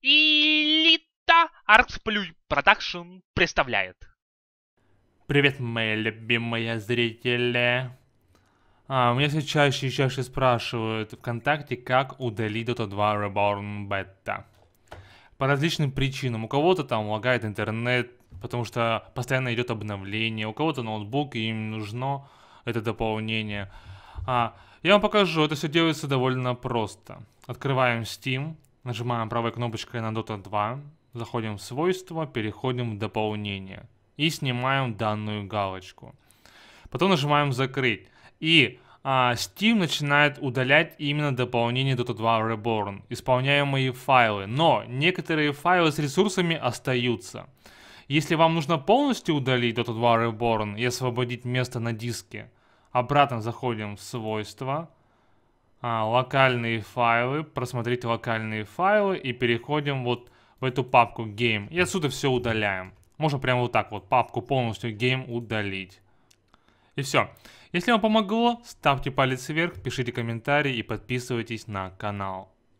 Элита Артсплюй Продакшн представляет. Привет, мои любимые зрители. А, меня все чаще и чаще спрашивают ВКонтакте, как удалить Dota 2 Reborn Beta. По различным причинам. У кого-то там лагает интернет, потому что постоянно идет обновление. У кого-то ноутбук, и им нужно это дополнение. А, я вам покажу, это все делается довольно просто. Открываем Steam Нажимаем правой кнопочкой на Dota 2, заходим в свойства, переходим в дополнение и снимаем данную галочку. Потом нажимаем закрыть. И а, Steam начинает удалять именно дополнение Dota 2 Reborn, исполняемые файлы. Но некоторые файлы с ресурсами остаются. Если вам нужно полностью удалить Dota 2 Reborn и освободить место на диске, обратно заходим в свойства, а, локальные файлы, просмотреть локальные файлы и переходим вот в эту папку game. И отсюда все удаляем. Можно прямо вот так вот папку полностью game удалить. И все. Если вам помогло, ставьте палец вверх, пишите комментарии и подписывайтесь на канал.